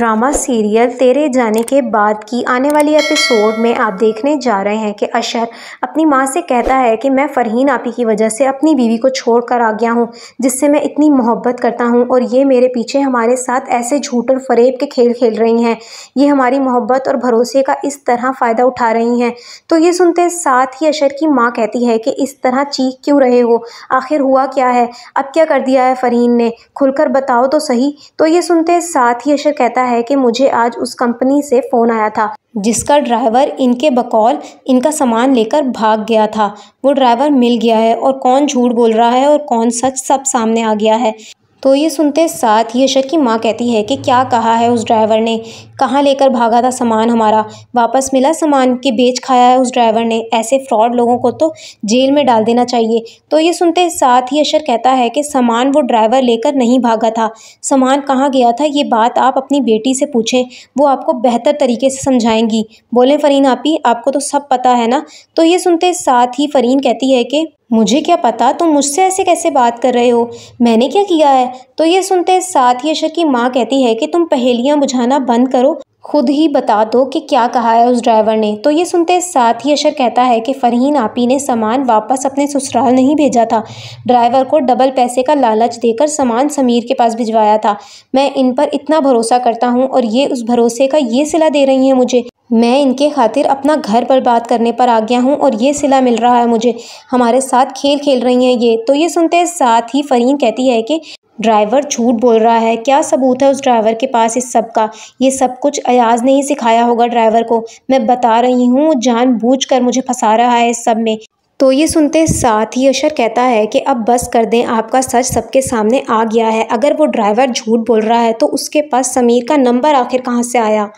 drama serial तेरे जाने के बाद की आने वाली एपिसोड में आप देखने जा रहे हैं कि अशर अपनी माँ से कहता है कि मैं फ़रहीन आपी की वजह से अपनी बीवी को छोड़ कर आ गया हूँ जिससे मैं इतनी मोहब्बत करता हूँ और ये मेरे पीछे हमारे साथ ऐसे झूठ और फरेब के खेल खेल रही हैं ये हमारी मोहब्बत और भरोसे का इस तरह फ़ायदा उठा रही हैं तो ये सुनते साथ ही अशर की माँ कहती है कि इस तरह चीख क्यों रहे हो आखिर हुआ क्या है अब क्या कर दिया है फ़रहीन ने खुलकर बताओ तो सही तो ये सुनते साथ ही अशर कहता है है कि मुझे आज उस कंपनी से फ़ोन आया था जिसका ड्राइवर इनके बकौल इनका सामान लेकर भाग गया था वो ड्राइवर मिल गया है और कौन झूठ बोल रहा है और कौन सच सब सामने आ गया है तो ये सुनते साथ ही अशर की माँ कहती है कि क्या कहा है उस ड्राइवर ने कहाँ लेकर भागा था सामान हमारा वापस मिला सामान कि बेच खाया है उस ड्राइवर ने ऐसे फ्रॉड लोगों को तो जेल में डाल देना चाहिए तो ये सुनते साथ ही अशर कहता है कि सामान वो ड्राइवर लेकर नहीं भागा था सामान कहाँ गया था ये बात आप अपनी बेटी से पूछें वो आपको बेहतर तरीके से समझाएंगी बोले फ़रीन आपी आपको तो सब पता है ना तो ये सुनते साथ ही फ़रीन कहती है कि मुझे क्या पता तुम मुझसे ऐसे कैसे बात कर रहे हो मैंने क्या किया है तो ये सुनते साथ ही अशर की माँ कहती है कि तुम पहेलियाँ बुझाना बंद करो खुद ही बता दो कि क्या कहा है उस ड्राइवर ने तो ये सुनते साथ ही अशर कहता है कि फरहीन आपी ने सामान वापस अपने ससुराल नहीं भेजा था ड्राइवर को डबल पैसे का लालच देकर सामान समीर के पास भिजवाया था मैं इन पर इतना भरोसा करता हूँ और ये उस भरोसे का ये सिला दे रही हैं मुझे मैं इनके खातिर अपना घर बर्बाद करने पर आ गया हूँ और ये सिला मिल रहा है मुझे हमारे साथ खेल खेल रही हैं ये तो ये सुनते हैं साथ ही फ़रीन कहती है कि ड्राइवर झूठ बोल रहा है क्या सबूत है उस ड्राइवर के पास इस सब का ये सब कुछ अयाज ने ही सिखाया होगा ड्राइवर को मैं बता रही हूँ जान कर मुझे फंसा रहा है इस सब में तो ये सुनते साथ ही अशर कहता है कि अब बस कर दें आपका सच सबके सामने आ गया है अगर वो ड्राइवर झूठ बोल रहा है तो उसके पास समीर का नंबर आखिर कहाँ से आया